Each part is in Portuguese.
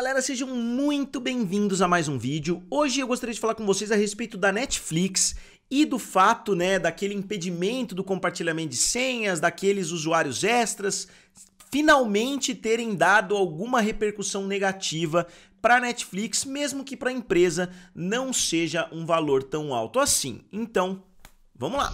galera, sejam muito bem-vindos a mais um vídeo. Hoje eu gostaria de falar com vocês a respeito da Netflix e do fato, né, daquele impedimento do compartilhamento de senhas, daqueles usuários extras finalmente terem dado alguma repercussão negativa para Netflix, mesmo que para a empresa não seja um valor tão alto assim. Então, vamos lá.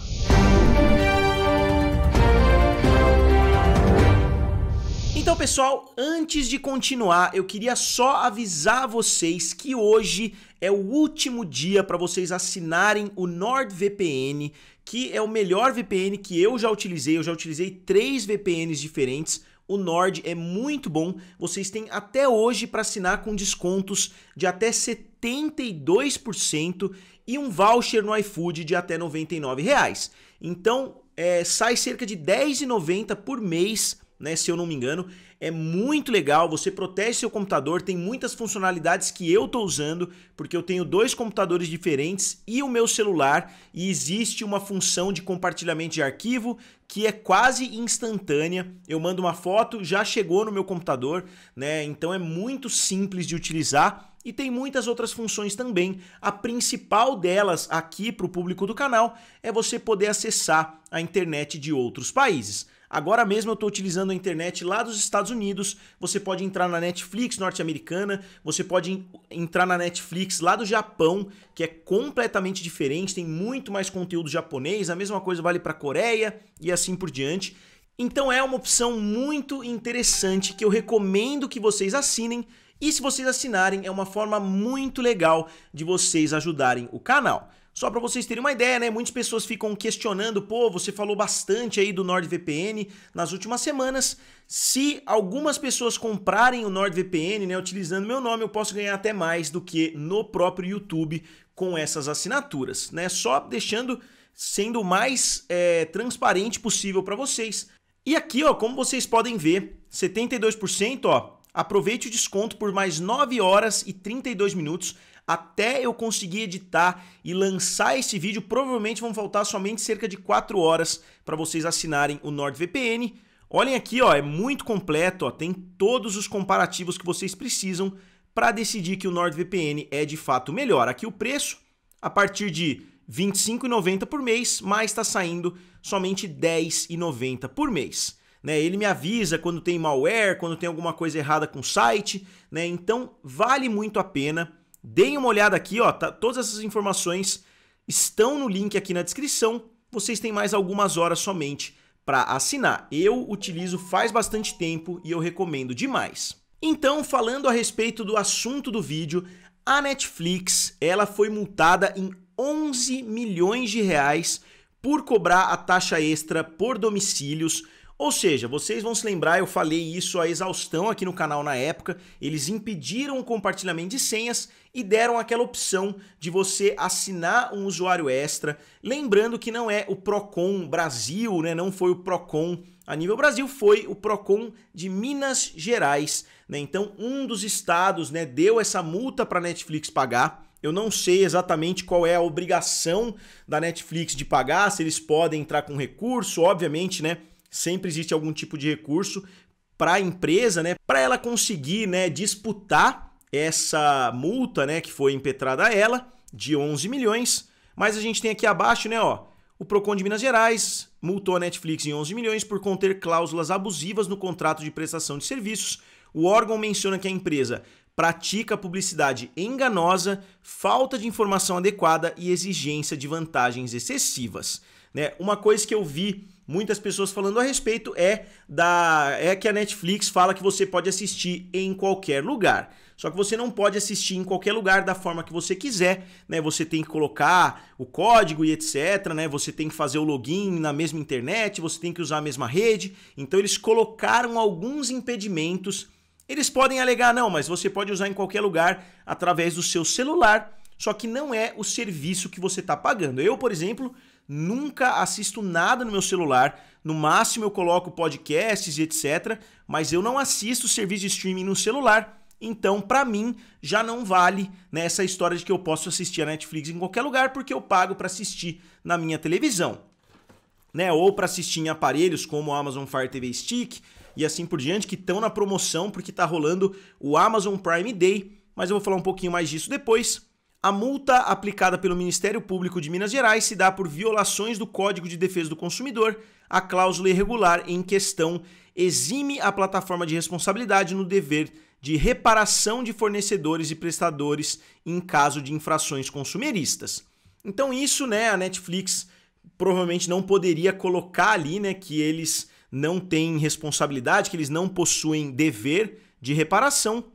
Então, pessoal, antes de continuar, eu queria só avisar vocês que hoje é o último dia para vocês assinarem o NordVPN, que é o melhor VPN que eu já utilizei. Eu já utilizei três VPNs diferentes. O Nord é muito bom. Vocês têm até hoje para assinar com descontos de até 72% e um voucher no iFood de até R$ reais. Então, é, sai cerca de R$ 10,90 por mês né? Se eu não me engano, é muito legal. Você protege seu computador, tem muitas funcionalidades que eu tô usando, porque eu tenho dois computadores diferentes e o meu celular, e existe uma função de compartilhamento de arquivo que é quase instantânea. Eu mando uma foto, já chegou no meu computador, né? Então é muito simples de utilizar. E tem muitas outras funções também. A principal delas aqui para o público do canal é você poder acessar a internet de outros países. Agora mesmo eu estou utilizando a internet lá dos Estados Unidos. Você pode entrar na Netflix norte-americana, você pode entrar na Netflix lá do Japão, que é completamente diferente, tem muito mais conteúdo japonês. A mesma coisa vale para a Coreia e assim por diante. Então é uma opção muito interessante que eu recomendo que vocês assinem. E se vocês assinarem, é uma forma muito legal de vocês ajudarem o canal. Só para vocês terem uma ideia, né? Muitas pessoas ficam questionando, pô, você falou bastante aí do NordVPN nas últimas semanas. Se algumas pessoas comprarem o NordVPN, né, utilizando meu nome, eu posso ganhar até mais do que no próprio YouTube com essas assinaturas, né? Só deixando sendo o mais é, transparente possível para vocês. E aqui, ó, como vocês podem ver, 72%, ó, aproveite o desconto por mais 9 horas e 32 minutos até eu conseguir editar e lançar esse vídeo, provavelmente vão faltar somente cerca de 4 horas para vocês assinarem o NordVPN. Olhem aqui, ó, é muito completo, ó, tem todos os comparativos que vocês precisam para decidir que o NordVPN é de fato melhor. Aqui o preço, a partir de R$ 25,90 por mês, mas está saindo somente R$ 10,90 por mês. Né? Ele me avisa quando tem malware, quando tem alguma coisa errada com o site, né? Então vale muito a pena Deem uma olhada aqui, ó, tá, todas essas informações estão no link aqui na descrição. Vocês têm mais algumas horas somente para assinar. Eu utilizo faz bastante tempo e eu recomendo demais. Então, falando a respeito do assunto do vídeo, a Netflix, ela foi multada em 11 milhões de reais por cobrar a taxa extra por domicílios ou seja, vocês vão se lembrar, eu falei isso à exaustão aqui no canal na época, eles impediram o compartilhamento de senhas e deram aquela opção de você assinar um usuário extra, lembrando que não é o Procon Brasil, né? Não foi o Procon a nível Brasil, foi o Procon de Minas Gerais, né? Então, um dos estados, né, deu essa multa para Netflix pagar. Eu não sei exatamente qual é a obrigação da Netflix de pagar, se eles podem entrar com recurso, obviamente, né? sempre existe algum tipo de recurso para a empresa, né, para ela conseguir, né, disputar essa multa, né, que foi impetrada a ela de 11 milhões. Mas a gente tem aqui abaixo, né, ó, o Procon de Minas Gerais multou a Netflix em 11 milhões por conter cláusulas abusivas no contrato de prestação de serviços. O órgão menciona que a empresa pratica publicidade enganosa, falta de informação adequada e exigência de vantagens excessivas. Né? Uma coisa que eu vi muitas pessoas falando a respeito é da é que a Netflix fala que você pode assistir em qualquer lugar. Só que você não pode assistir em qualquer lugar da forma que você quiser, né? Você tem que colocar o código e etc, né? Você tem que fazer o login na mesma internet, você tem que usar a mesma rede. Então eles colocaram alguns impedimentos. Eles podem alegar não, mas você pode usar em qualquer lugar através do seu celular. Só que não é o serviço que você está pagando. Eu, por exemplo, nunca assisto nada no meu celular. No máximo eu coloco podcasts e etc, mas eu não assisto serviço de streaming no celular. Então, para mim, já não vale né, essa história de que eu posso assistir a Netflix em qualquer lugar porque eu pago para assistir na minha televisão. Né? Ou para assistir em aparelhos como o Amazon Fire TV Stick e assim por diante, que estão na promoção porque está rolando o Amazon Prime Day. Mas eu vou falar um pouquinho mais disso depois. A multa aplicada pelo Ministério Público de Minas Gerais se dá por violações do Código de Defesa do Consumidor. A cláusula irregular em questão exime a plataforma de responsabilidade no dever de reparação de fornecedores e prestadores em caso de infrações consumeristas. Então isso, né, a Netflix provavelmente não poderia colocar ali, né, que eles não têm responsabilidade, que eles não possuem dever de reparação,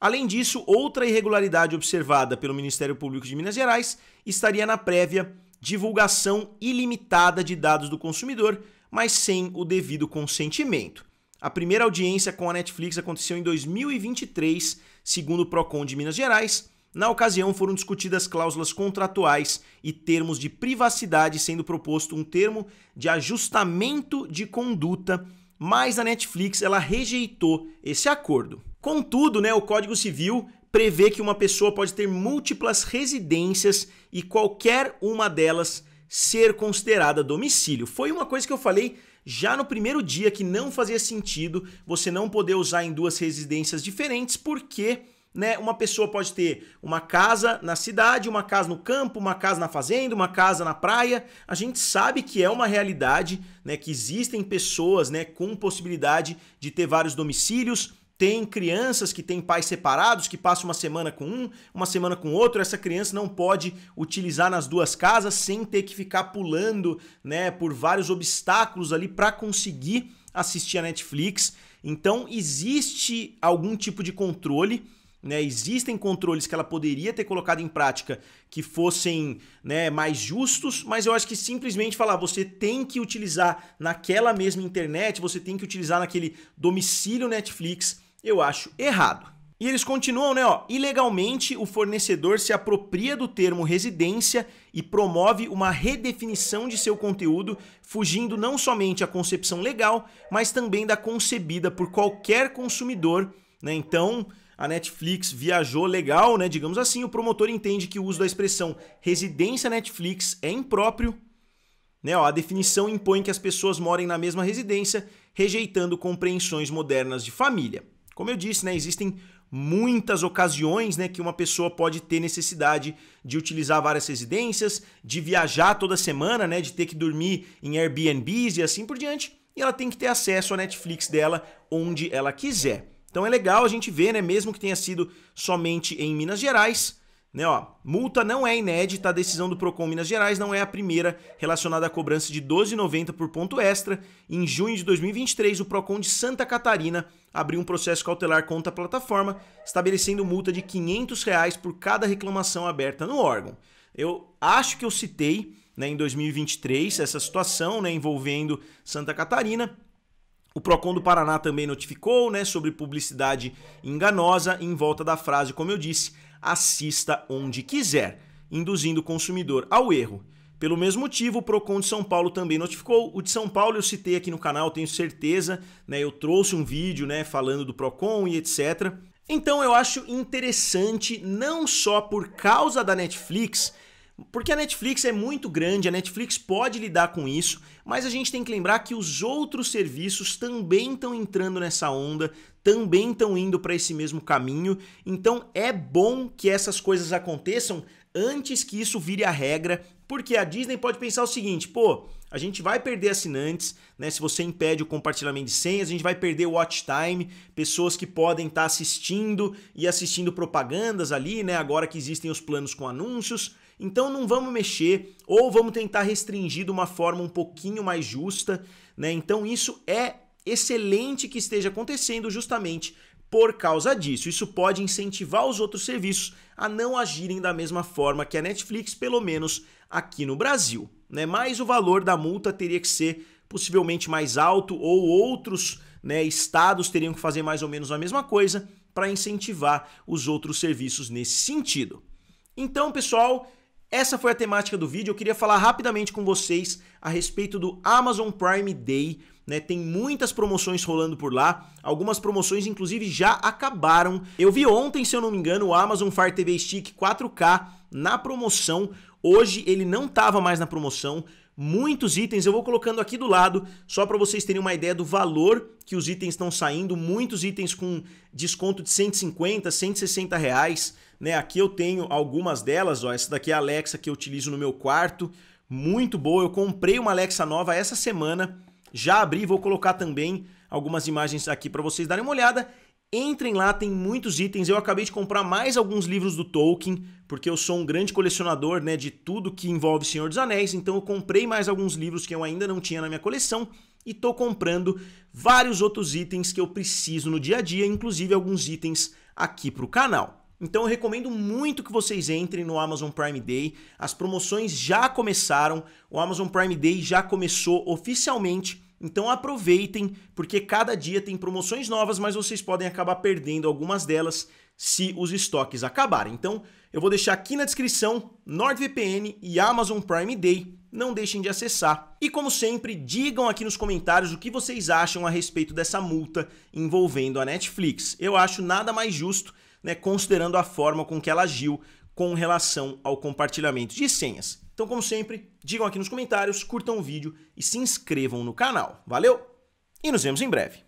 Além disso, outra irregularidade observada pelo Ministério Público de Minas Gerais estaria na prévia divulgação ilimitada de dados do consumidor, mas sem o devido consentimento. A primeira audiência com a Netflix aconteceu em 2023, segundo o Procon de Minas Gerais. Na ocasião, foram discutidas cláusulas contratuais e termos de privacidade, sendo proposto um termo de ajustamento de conduta, mas a Netflix ela rejeitou esse acordo. Contudo, né, o Código Civil prevê que uma pessoa pode ter múltiplas residências e qualquer uma delas ser considerada domicílio. Foi uma coisa que eu falei já no primeiro dia que não fazia sentido você não poder usar em duas residências diferentes, porque né, uma pessoa pode ter uma casa na cidade, uma casa no campo, uma casa na fazenda, uma casa na praia. A gente sabe que é uma realidade, né, que existem pessoas, né, com possibilidade de ter vários domicílios, tem crianças que têm pais separados, que passam uma semana com um, uma semana com outro. Essa criança não pode utilizar nas duas casas sem ter que ficar pulando, né, por vários obstáculos ali para conseguir assistir a Netflix. Então, existe algum tipo de controle né, existem controles que ela poderia ter colocado em prática que fossem né, mais justos, mas eu acho que simplesmente falar você tem que utilizar naquela mesma internet, você tem que utilizar naquele domicílio Netflix eu acho errado. E eles continuam, né? Ó, ilegalmente, o fornecedor se apropria do termo residência e promove uma redefinição de seu conteúdo, fugindo não somente à concepção legal, mas também da concebida por qualquer consumidor, né? Então, a Netflix viajou legal, né? Digamos assim, o promotor entende que o uso da expressão residência Netflix é impróprio, né, ó, a definição impõe que as pessoas morem na mesma residência, rejeitando compreensões modernas de família. Como eu disse, né, existem muitas ocasiões né, que uma pessoa pode ter necessidade de utilizar várias residências, de viajar toda semana, né, de ter que dormir em Airbnbs e assim por diante, e ela tem que ter acesso à Netflix dela onde ela quiser. Então é legal a gente ver, né, mesmo que tenha sido somente em Minas Gerais, né, ó, multa não é inédita, a decisão do Procon Minas Gerais não é a primeira relacionada à cobrança de 12,90 por ponto extra. Em junho de 2023, o Procon de Santa Catarina abriu um processo cautelar contra a plataforma, estabelecendo multa de R$ 500 reais por cada reclamação aberta no órgão. Eu acho que eu citei né, em 2023 essa situação né, envolvendo Santa Catarina. O Procon do Paraná também notificou né, sobre publicidade enganosa em volta da frase, como eu disse assista onde quiser, induzindo o consumidor ao erro. Pelo mesmo motivo, o Procon de São Paulo também notificou. O de São Paulo eu citei aqui no canal, tenho certeza, né? Eu trouxe um vídeo, né, falando do Procon e etc. Então eu acho interessante não só por causa da Netflix, porque a Netflix é muito grande, a Netflix pode lidar com isso, mas a gente tem que lembrar que os outros serviços também estão entrando nessa onda, também estão indo para esse mesmo caminho. Então é bom que essas coisas aconteçam antes que isso vire a regra, porque a Disney pode pensar o seguinte, pô, a gente vai perder assinantes, né? Se você impede o compartilhamento de senhas, a gente vai perder watch time, pessoas que podem estar tá assistindo e assistindo propagandas ali, né? Agora que existem os planos com anúncios. Então não vamos mexer ou vamos tentar restringir de uma forma um pouquinho mais justa, né? Então isso é excelente que esteja acontecendo justamente por causa disso, isso pode incentivar os outros serviços a não agirem da mesma forma que a Netflix, pelo menos aqui no Brasil. Né? Mas o valor da multa teria que ser possivelmente mais alto ou outros né, estados teriam que fazer mais ou menos a mesma coisa para incentivar os outros serviços nesse sentido. Então, pessoal, essa foi a temática do vídeo. Eu queria falar rapidamente com vocês a respeito do Amazon Prime Day. Né? Tem muitas promoções rolando por lá. Algumas promoções, inclusive, já acabaram. Eu vi ontem, se eu não me engano, o Amazon Fire TV Stick 4K na promoção. Hoje ele não estava mais na promoção muitos itens. Eu vou colocando aqui do lado, só para vocês terem uma ideia do valor que os itens estão saindo. Muitos itens com desconto de 150, 160 reais. Né? Aqui eu tenho algumas delas. Ó. Essa daqui é a Alexa que eu utilizo no meu quarto. Muito boa. Eu comprei uma Alexa nova essa semana. Já abri, vou colocar também algumas imagens aqui para vocês darem uma olhada. Entrem lá, tem muitos itens. Eu acabei de comprar mais alguns livros do Tolkien, porque eu sou um grande colecionador né, de tudo que envolve Senhor dos Anéis, então eu comprei mais alguns livros que eu ainda não tinha na minha coleção e tô comprando vários outros itens que eu preciso no dia a dia, inclusive alguns itens aqui para o canal. Então eu recomendo muito que vocês entrem no Amazon Prime Day. As promoções já começaram, o Amazon Prime Day já começou oficialmente então aproveitem, porque cada dia tem promoções novas, mas vocês podem acabar perdendo algumas delas se os estoques acabarem. Então eu vou deixar aqui na descrição NordVPN e Amazon Prime Day. Não deixem de acessar. E como sempre, digam aqui nos comentários o que vocês acham a respeito dessa multa envolvendo a Netflix. Eu acho nada mais justo, né, considerando a forma com que ela agiu com relação ao compartilhamento de senhas. Então, como sempre, digam aqui nos comentários, curtam o vídeo e se inscrevam no canal. Valeu? E nos vemos em breve.